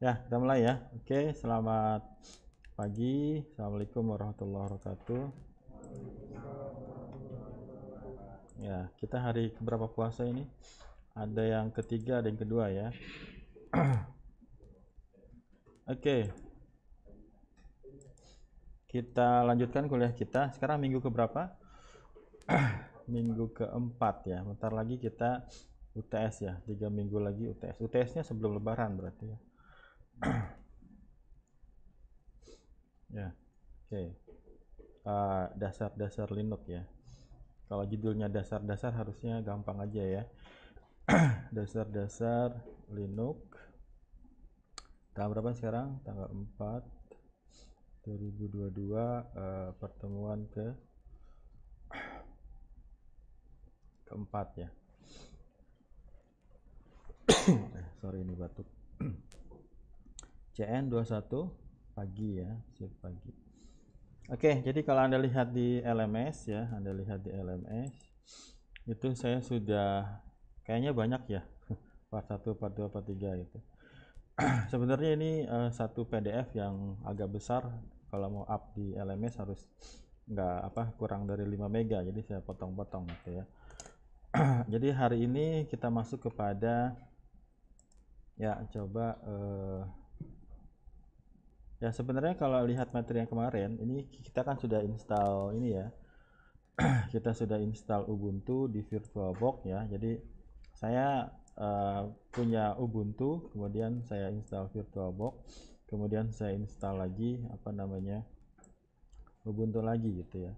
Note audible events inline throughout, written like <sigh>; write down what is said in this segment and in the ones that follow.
Ya, kita mulai ya. Oke, selamat pagi. Assalamualaikum warahmatullahi wabarakatuh. Ya, kita hari keberapa puasa ini? Ada yang ketiga, ada yang kedua ya. <clears throat> Oke. Kita lanjutkan kuliah kita. Sekarang minggu keberapa? <clears throat> minggu keempat ya. Bentar lagi kita UTS ya. Tiga minggu lagi UTS. UTS-nya sebelum lebaran berarti ya. <clears throat> ya, oke. Okay. Uh, eh, dasar-dasar Linux ya. Kalau judulnya dasar-dasar harusnya gampang aja ya. <clears throat> dasar-dasar Linux. Tanggal berapa sekarang? Tanggal 4 2022 uh, pertemuan ke <clears throat> keempat ya. Eh, sorry ini batuk. CN21 pagi ya shift pagi Oke jadi kalau anda lihat di LMS ya anda lihat di LMS itu saya sudah kayaknya banyak ya <laughs> part 1 part 2 part 3 itu <clears throat> sebenarnya ini uh, satu PDF yang agak besar kalau mau up di LMS harus nggak apa kurang dari 5 mega jadi saya potong-potong gitu ya <clears throat> jadi hari ini kita masuk kepada ya coba uh, ya sebenarnya kalau lihat materi yang kemarin ini kita kan sudah install ini ya <clears throat> kita sudah install Ubuntu di VirtualBox ya jadi saya uh, punya Ubuntu kemudian saya install VirtualBox kemudian saya install lagi apa namanya Ubuntu lagi gitu ya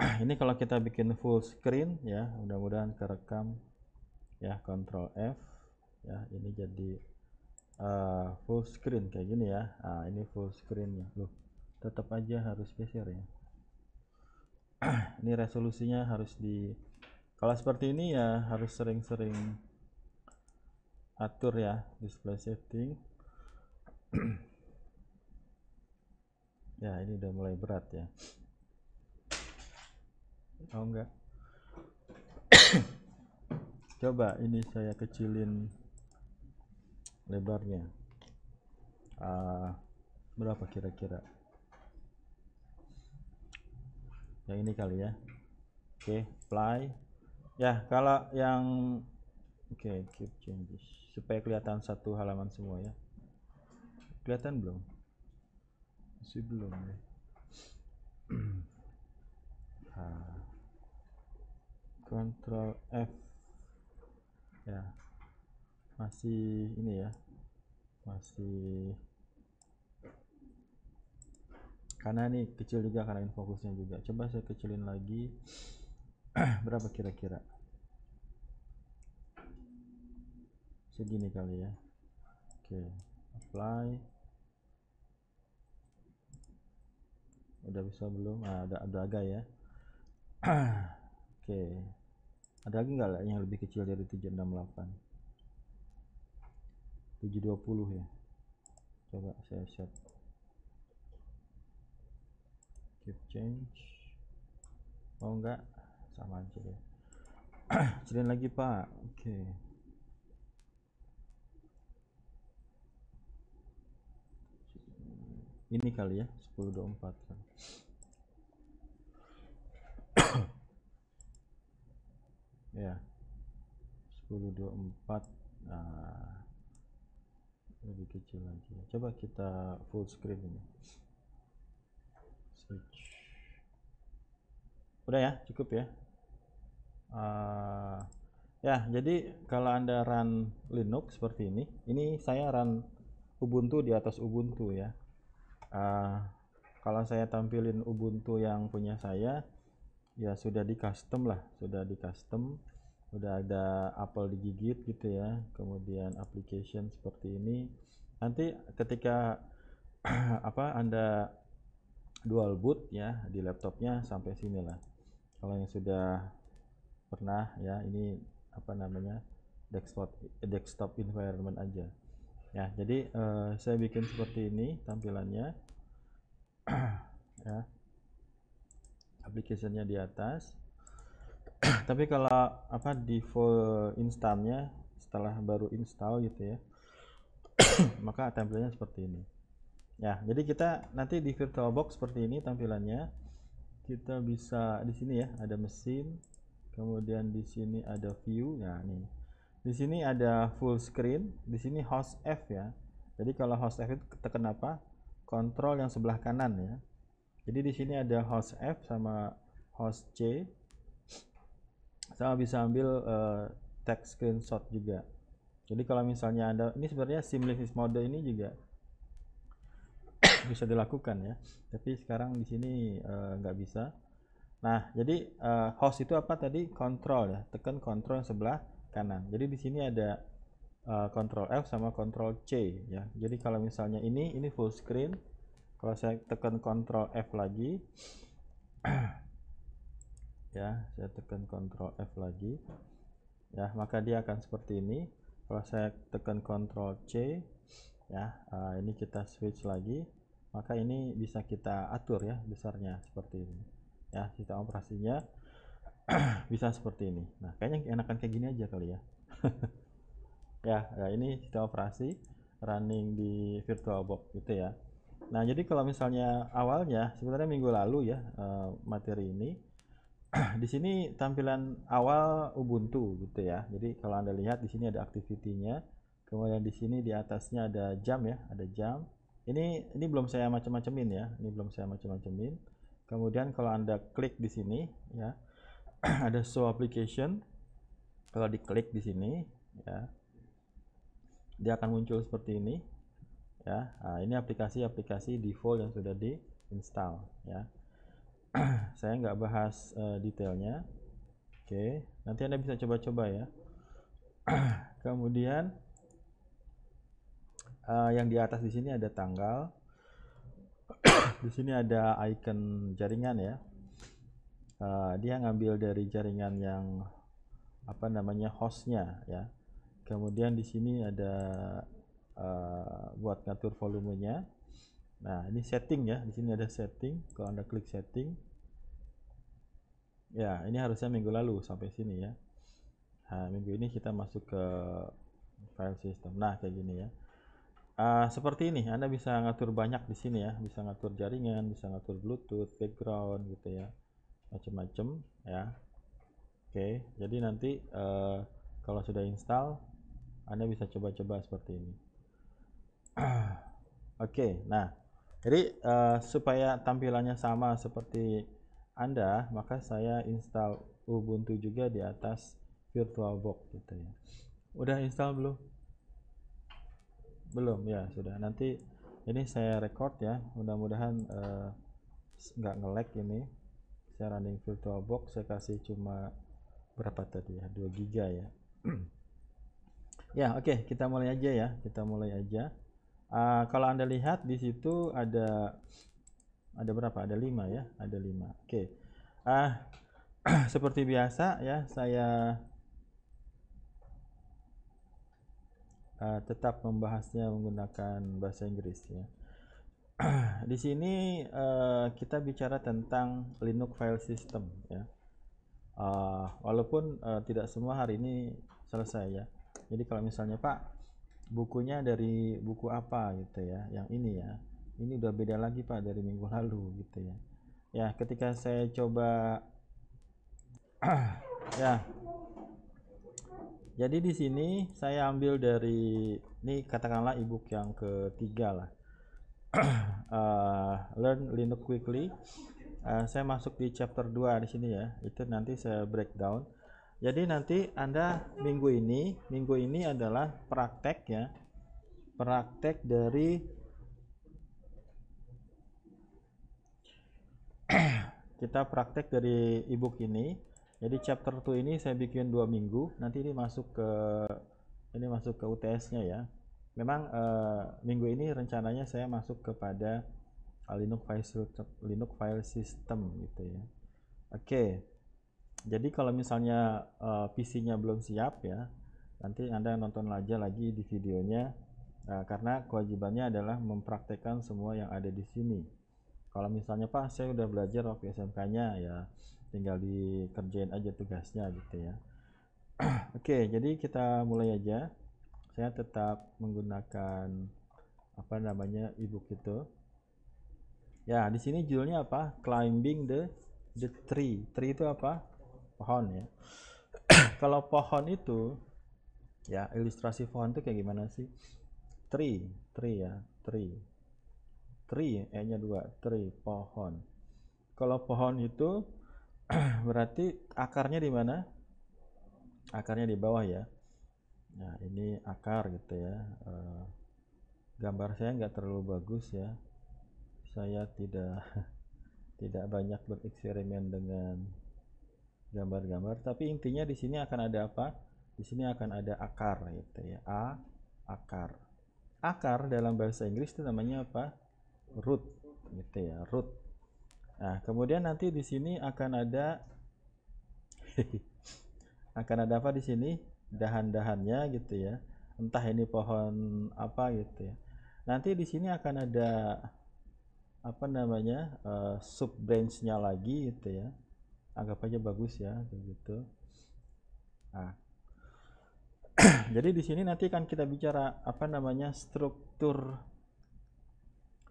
<clears throat> ini kalau kita bikin full screen ya mudah-mudahan kerekam ya control F ya ini jadi uh, full screen kayak gini ya nah, ini full screen ya loh tetap aja harus geser ya <clears throat> ini resolusinya harus di kalau seperti ini ya harus sering-sering atur ya display setting <clears throat> ya ini udah mulai berat ya oh enggak <clears throat> coba ini saya kecilin lebarnya uh, berapa kira-kira yang ini kali ya oke okay, apply ya kalau yang oke okay, keep changes supaya kelihatan satu halaman semua ya kelihatan belum masih belum ya <clears throat> ah, Control F ya masih ini ya masih karena ini kecil juga karena fokusnya juga coba saya kecilin lagi <clears throat> berapa kira-kira segini kali ya oke apply udah bisa belum nah, ada ada agak ya <clears throat> oke ada lagi nggak yang lebih kecil dari 768 720 ya coba saya set keep change mau oh, enggak sama aja ya kecilin <clears throat> lagi pak oke okay. ini kali ya 1024 kan <clears throat> ya 1024 nah lebih kecil lagi ya. coba kita full screen ini switch udah ya cukup ya uh, ya jadi kalau anda run Linux seperti ini ini saya run Ubuntu di atas Ubuntu ya uh, kalau saya tampilin Ubuntu yang punya saya ya sudah di custom lah sudah di custom udah ada apel digigit gitu ya kemudian application seperti ini nanti ketika <clears throat> apa anda dual boot ya di laptopnya sampai sini lah kalau yang sudah pernah ya ini apa namanya desktop desktop environment aja ya jadi uh, saya bikin seperti ini tampilannya <clears throat> ya aplikasinya di atas tapi kalau apa default installnya setelah baru install gitu ya <coughs> maka tampilannya seperti ini ya jadi kita nanti di VirtualBox seperti ini tampilannya kita bisa di sini ya ada mesin kemudian di sini ada view nah ini. di sini ada full screen di sini host F ya jadi kalau host F itu tekan apa kontrol yang sebelah kanan ya jadi di sini ada host F sama host C sama bisa ambil uh, eh, text screenshot juga jadi kalau misalnya anda ini sebenarnya simlisis mode ini juga bisa dilakukan ya tapi sekarang di sini eh, nggak uh, bisa nah jadi uh, host itu apa tadi control ya tekan kontrol sebelah kanan jadi di sini ada uh, F sama control C ya jadi kalau misalnya ini ini full screen kalau saya tekan control F lagi <clears throat> ya saya tekan Ctrl F lagi ya maka dia akan seperti ini kalau saya tekan Ctrl C ya uh, ini kita switch lagi maka ini bisa kita atur ya besarnya seperti ini ya kita operasinya <clears throat> bisa seperti ini nah kayaknya enakan kayak gini aja kali ya <laughs> ya nah ini kita operasi running di VirtualBox gitu ya nah jadi kalau misalnya awalnya sebenarnya minggu lalu ya eh, materi ini <clears throat> di sini tampilan awal Ubuntu gitu ya. Jadi kalau Anda lihat di sini ada aktivitinya. Kemudian di sini di atasnya ada jam ya, ada jam. Ini ini belum saya macam-macamin ya. Ini belum saya macam-macamin. Kemudian kalau Anda klik di sini ya, <clears throat> ada show application. Kalau diklik di sini ya. Dia akan muncul seperti ini. Ya. Nah, ini aplikasi-aplikasi default yang sudah di install ya. <clears throat> saya nggak bahas uh, detailnya oke okay. nanti anda bisa coba-coba ya <clears throat> kemudian uh, yang di atas di sini ada tanggal <clears throat> di sini ada icon jaringan ya uh, dia ngambil dari jaringan yang apa namanya hostnya ya kemudian di sini ada uh, buat ngatur volumenya Nah, ini setting ya. Di sini ada setting. Kalau Anda klik setting, ya, ini harusnya minggu lalu sampai sini ya. Nah, minggu ini kita masuk ke file system. Nah, kayak gini ya. Uh, seperti ini, Anda bisa ngatur banyak di sini ya. Bisa ngatur jaringan, bisa ngatur Bluetooth, background gitu ya. Macam-macam ya. Oke, jadi nanti uh, kalau sudah install, Anda bisa coba-coba seperti ini. <clears throat> Oke, nah jadi uh, supaya tampilannya sama seperti anda maka saya install Ubuntu juga di atas VirtualBox gitu ya udah install belum belum ya sudah nanti ini saya record ya mudah-mudahan eh, nggak uh, ngelag ini saya running VirtualBox saya kasih cuma berapa tadi ya 2 giga ya <clears throat> ya oke okay, kita mulai aja ya kita mulai aja uh, kalau anda lihat di situ ada ada berapa ada lima ya ada lima oke okay. uh, <clears throat> seperti biasa ya saya uh, tetap membahasnya menggunakan bahasa Inggris ya <clears throat> di sini uh, kita bicara tentang Linux file system ya uh, walaupun uh, tidak semua hari ini selesai ya jadi kalau misalnya Pak bukunya dari buku apa gitu ya yang ini ya ini udah beda lagi Pak dari minggu <laughs> lalu gitu ya ya ketika saya coba <clears throat> ya jadi di sini saya ambil dari ini katakanlah ebook yang ketiga lah uh, <clears throat> learn Linux quickly uh, saya masuk di chapter 2 di sini ya itu nanti saya breakdown jadi nanti Anda minggu ini, minggu ini adalah praktek ya. Praktek dari <clears throat> kita praktek dari ebook ini. Jadi chapter 2 ini saya bikin dua minggu, nanti ini masuk ke ini masuk ke UTS-nya ya. Memang eh, minggu ini rencananya saya masuk kepada Linux file system, Linux file system gitu ya. Oke. Okay jadi kalau misalnya uh, eh, PC-nya belum siap ya nanti anda nonton aja lagi di videonya uh, karena kewajibannya adalah mempraktekkan semua yang ada di sini kalau misalnya pak saya udah belajar waktu SMK-nya ya tinggal dikerjain aja tugasnya gitu ya <clears throat> oke jadi kita mulai aja saya tetap menggunakan apa namanya e itu ya di sini judulnya apa climbing the the tree tree itu apa pohon ya <coughs> kalau pohon itu ya ilustrasi pohon itu kayak gimana sih tree tree ya tree tree e nya dua tree pohon kalau pohon itu <coughs> berarti akarnya di mana akarnya di bawah ya nah ini akar gitu ya e, gambar saya nggak terlalu bagus ya saya tidak <laughs> tidak banyak bereksperimen dengan gambar-gambar tapi intinya di sini akan ada apa di sini akan ada akar gitu ya a akar akar dalam bahasa Inggris itu namanya apa root gitu ya root nah kemudian nanti di sini akan ada <laughs> akan ada apa di sini dahan-dahannya gitu ya entah ini pohon apa gitu ya nanti di sini akan ada apa namanya uh, eh, sub branchnya lagi gitu ya anggap aja bagus ya begitu nah <clears throat> jadi di sini nanti kan kita bicara apa namanya struktur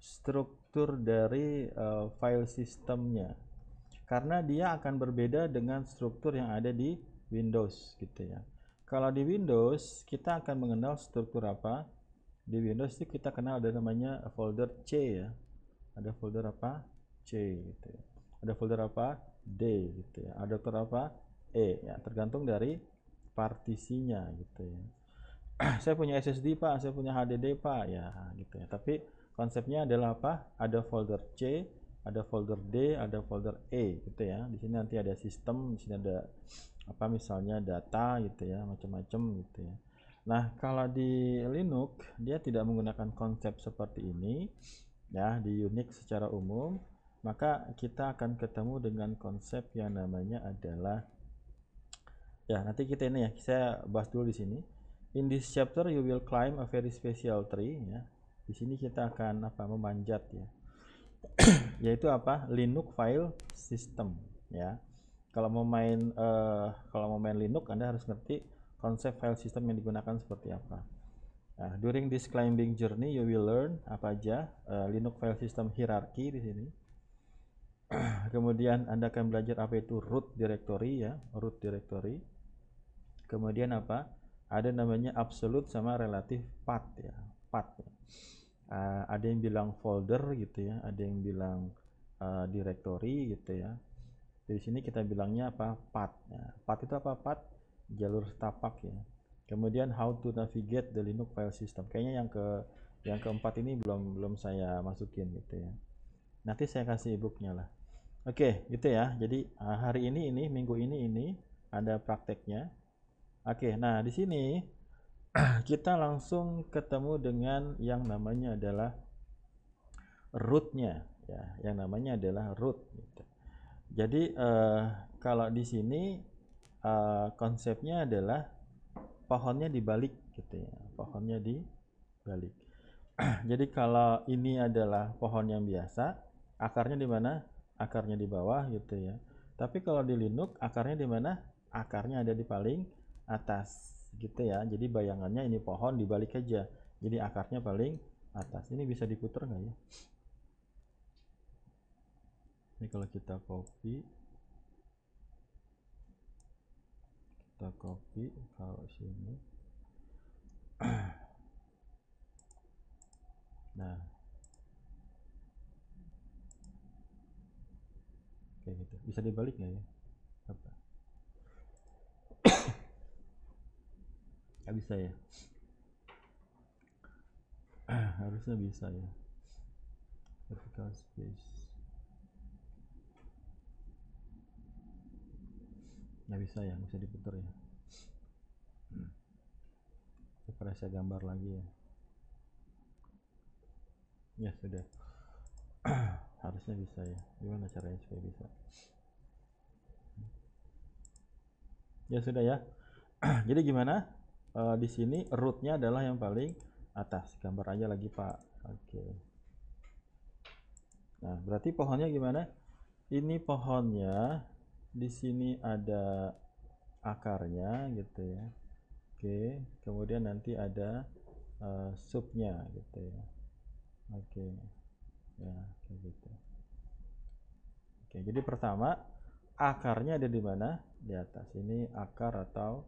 struktur dari uh, file sistemnya karena dia akan berbeda dengan struktur yang ada di Windows gitu ya kalau di Windows kita akan mengenal struktur apa di Windows itu kita kenal ada namanya folder C ya ada folder apa C gitu ya ada folder apa D gitu ya ada folder apa E ya tergantung dari partisinya gitu ya <clears throat> saya punya SSD pak saya punya HDD pak ya gitu ya tapi konsepnya adalah apa ada folder C ada folder D ada folder E gitu ya di sini nanti ada sistem di sini ada apa misalnya data gitu ya macam-macam gitu ya Nah, kalau di Linux dia tidak menggunakan konsep seperti ini ya di Unix secara umum maka kita akan ketemu dengan konsep yang namanya adalah ya nanti kita ini ya saya bahas dulu di sini in this chapter you will climb a very special tree ya di sini kita akan apa memanjat ya <clears throat> yaitu apa Linux file system ya kalau mau main uh, kalau mau main Linux Anda harus ngerti konsep file system yang digunakan seperti apa nah, during this climbing journey you will learn apa aja uh, Linux file system hierarki di sini <clears throat> kemudian Anda akan belajar apa itu root directory ya, root directory. Kemudian apa? Ada namanya absolute sama relatif path ya, path. Ya. Uh, ada yang bilang folder gitu ya, ada yang bilang uh, directory gitu ya. Di sini kita bilangnya apa? Path. Nah, ya. Path itu apa? Path jalur setapak ya. Kemudian how to navigate the Linux file system. Kayaknya yang ke yang keempat ini belum belum saya masukin gitu ya. Nanti saya kasih e-booknya lah. Oke, okay, gitu ya. Jadi eh, hari ini ini minggu ini ini ada prakteknya. Oke, okay, nah di sini <clears throat> kita langsung ketemu dengan yang namanya adalah rootnya ya, yang namanya adalah root. Gitu. Jadi eh, kalau di sini eh, konsepnya adalah pohonnya dibalik gitu ya, pohonnya dibalik. <clears throat> Jadi kalau ini adalah pohon yang biasa, akarnya di mana? akarnya di bawah gitu ya. Tapi kalau di Linux akarnya di mana? Akarnya ada di paling atas gitu ya. Jadi bayangannya ini pohon dibalik aja. Jadi akarnya paling atas. Ini bisa diputar nggak ya? Ini kalau kita copy, kita copy kalau sini. <clears throat> nah, kayak gitu bisa dibalik nggak ya apa nggak bisa ya <clears throat> harusnya bisa ya vertical space nggak bisa ya bisa diputar ya hmm. saya gambar lagi ya ya sudah <clears throat> harusnya bisa ya gimana caranya supaya bisa ya sudah ya <clears throat> jadi gimana e, di sini rootnya adalah yang paling atas gambar aja lagi pak oke nah berarti pohonnya gimana ini pohonnya di sini ada akarnya gitu ya oke kemudian nanti ada e, subnya gitu ya oke ya gitu. Oke, jadi pertama akarnya ada di mana? Di atas. Ini akar atau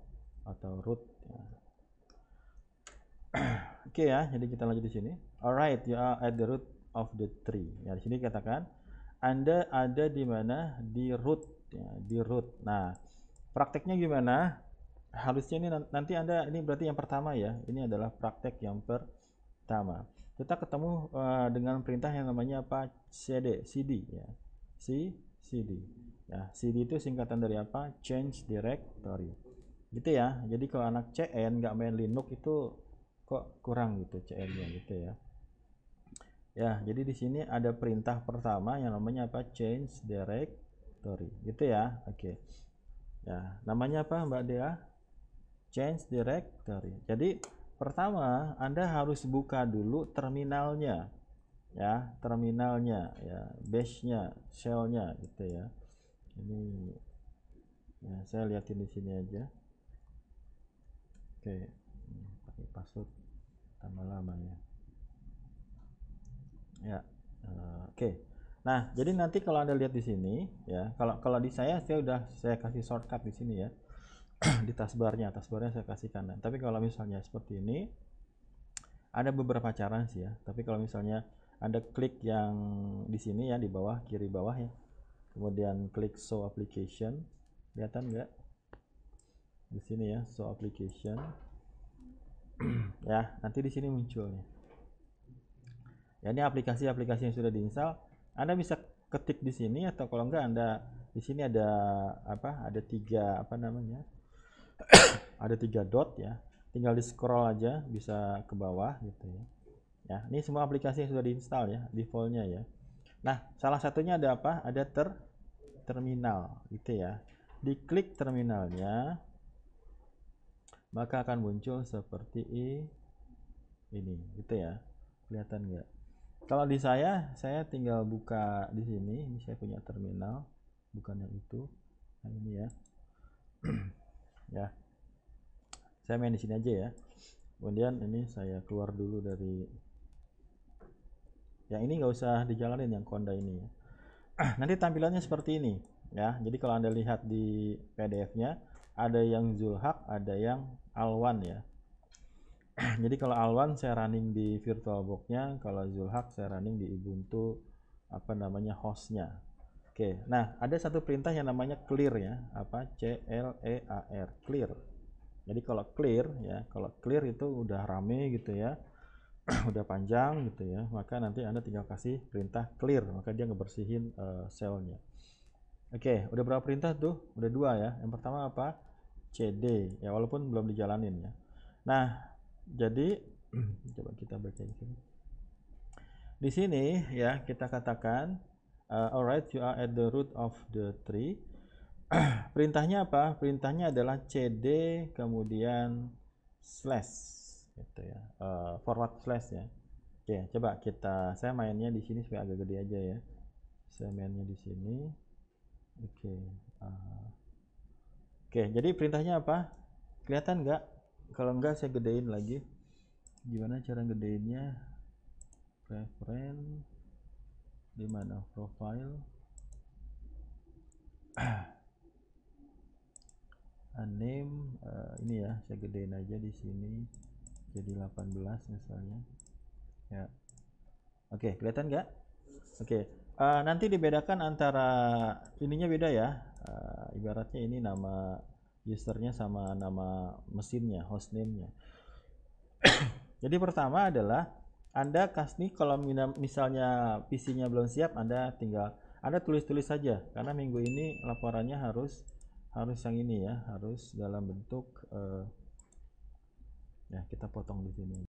atau root. Ya. <clears throat> Oke ya, jadi kita lanjut di sini. Alright, you are at the root of the tree. Ya, di sini katakan Anda ada di mana? Di root ya, di root. Nah, prakteknya gimana? Harusnya ini nanti Anda ini berarti yang pertama ya. Ini adalah praktek yang pertama kita ketemu uh, dengan perintah yang namanya apa CD CD ya C CD ya CD itu singkatan dari apa change directory gitu ya jadi kalau anak CN nggak main Linux itu kok kurang gitu CN nya gitu ya ya jadi di sini ada perintah pertama yang namanya apa change directory gitu ya oke okay. ya namanya apa Mbak Dea change directory jadi Pertama, Anda harus buka dulu terminalnya. Ya, terminalnya ya, base-nya, shell-nya gitu ya. Ini ya, saya lihatin di sini aja. Oke, pakai password tambah lama ya. Ya, uh, oke. Nah, jadi nanti kalau Anda lihat di sini ya, kalau kalau di saya saya udah saya kasih shortcut di sini ya. <clears throat> di tasbarnya tasbarnya saya kasih kanan tapi kalau misalnya seperti ini ada beberapa cara sih ya tapi kalau misalnya anda klik yang di sini ya di bawah kiri bawah ya kemudian klik show application kelihatan nggak di sini ya show application <clears throat> ya nanti di sini munculnya ya ini aplikasi-aplikasi yang sudah diinstal anda bisa ketik di sini atau kalau enggak anda di sini ada apa ada tiga apa namanya ada tiga dot ya tinggal di scroll aja bisa ke bawah gitu ya ya ini semua aplikasi yang sudah diinstal ya defaultnya ya nah salah satunya ada apa ada ter terminal gitu ya diklik terminalnya maka akan muncul seperti ini gitu ya kelihatan nggak kalau di saya saya tinggal buka di sini ini saya punya terminal bukan yang itu nah ini ya <clears throat> ya saya main di sini aja ya kemudian ini saya keluar dulu dari yang ini nggak usah dijalanin yang konda ini ya. <clears throat> nanti tampilannya seperti ini ya jadi kalau anda lihat di PDF nya ada yang Zulhak ada yang Alwan ya <clears throat> jadi kalau Alwan saya running di VirtualBox nya kalau Zulhak saya running di Ubuntu apa namanya hostnya Oke, nah ada satu perintah yang namanya clear ya, apa C L E A R, clear. Jadi kalau clear ya, kalau clear itu udah rame gitu ya, <clears throat> udah panjang gitu ya, maka nanti anda tinggal kasih perintah clear, maka dia ngebersihin uh, selnya. Oke, udah berapa perintah tuh? Udah dua ya. Yang pertama apa? CD ya, walaupun belum dijalanin ya. Nah, jadi <clears throat> coba kita baca di sini. Di sini ya kita katakan uh, alright you are at the root of the tree <clears throat> perintahnya apa perintahnya adalah cd kemudian slash gitu ya uh, forward slash ya oke okay, coba kita saya mainnya di sini supaya agak gede aja ya saya mainnya di sini oke okay. uh, oke okay, jadi perintahnya apa kelihatan nggak kalau enggak saya gedein lagi gimana cara gedeinnya reference di mana profile <clears throat> name uh, ini ya saya gedein aja di sini jadi 18 misalnya ya oke okay, kelihatan nggak oke okay. uh, eh, nanti dibedakan antara ininya beda ya uh, ibaratnya ini nama usernya sama nama mesinnya hostnamenya <clears throat> jadi pertama adalah anda kasih kalau misalnya PC-nya belum siap, Anda tinggal Anda tulis-tulis saja karena minggu ini laporannya harus harus yang ini ya, harus dalam bentuk uh, ya kita potong di sini.